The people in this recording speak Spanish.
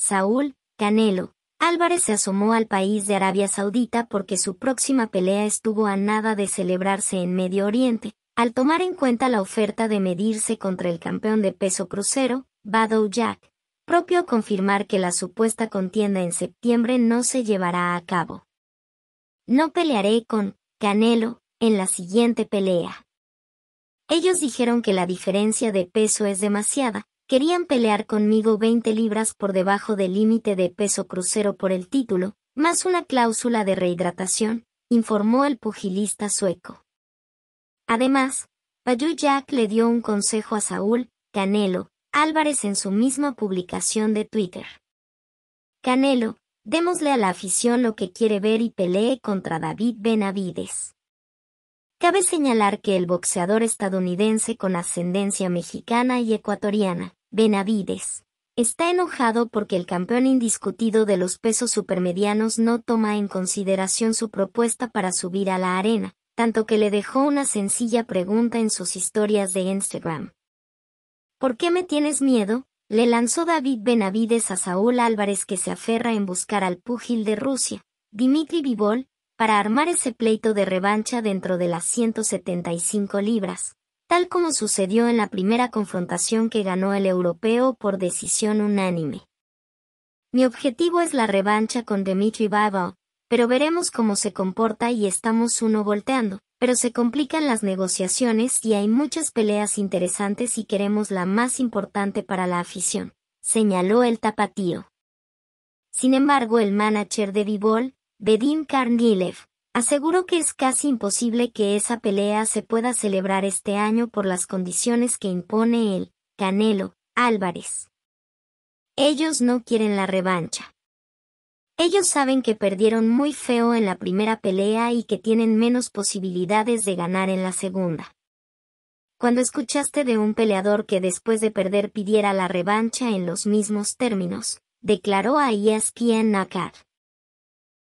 Saúl, Canelo, Álvarez se asomó al país de Arabia Saudita porque su próxima pelea estuvo a nada de celebrarse en Medio Oriente, al tomar en cuenta la oferta de medirse contra el campeón de peso crucero, Badou Jack, propio a confirmar que la supuesta contienda en septiembre no se llevará a cabo. No pelearé con Canelo en la siguiente pelea. Ellos dijeron que la diferencia de peso es demasiada, querían pelear conmigo 20 libras por debajo del límite de peso crucero por el título, más una cláusula de rehidratación, informó el pugilista sueco. Además, Bayou Jack le dio un consejo a Saúl, Canelo, Álvarez en su misma publicación de Twitter. Canelo, démosle a la afición lo que quiere ver y pelee contra David Benavides. Cabe señalar que el boxeador estadounidense con ascendencia mexicana y ecuatoriana, Benavides. Está enojado porque el campeón indiscutido de los pesos supermedianos no toma en consideración su propuesta para subir a la arena, tanto que le dejó una sencilla pregunta en sus historias de Instagram. ¿Por qué me tienes miedo? le lanzó David Benavides a Saúl Álvarez que se aferra en buscar al púgil de Rusia, Dimitri Vivol, para armar ese pleito de revancha dentro de las 175 libras tal como sucedió en la primera confrontación que ganó el europeo por decisión unánime. Mi objetivo es la revancha con Dmitry Babao, pero veremos cómo se comporta y estamos uno volteando, pero se complican las negociaciones y hay muchas peleas interesantes y queremos la más importante para la afición, señaló el tapatío. Sin embargo, el manager de vibol, Bedim Karnilev, Aseguro que es casi imposible que esa pelea se pueda celebrar este año por las condiciones que impone el Canelo Álvarez. Ellos no quieren la revancha. Ellos saben que perdieron muy feo en la primera pelea y que tienen menos posibilidades de ganar en la segunda. Cuando escuchaste de un peleador que después de perder pidiera la revancha en los mismos términos, declaró a ESPN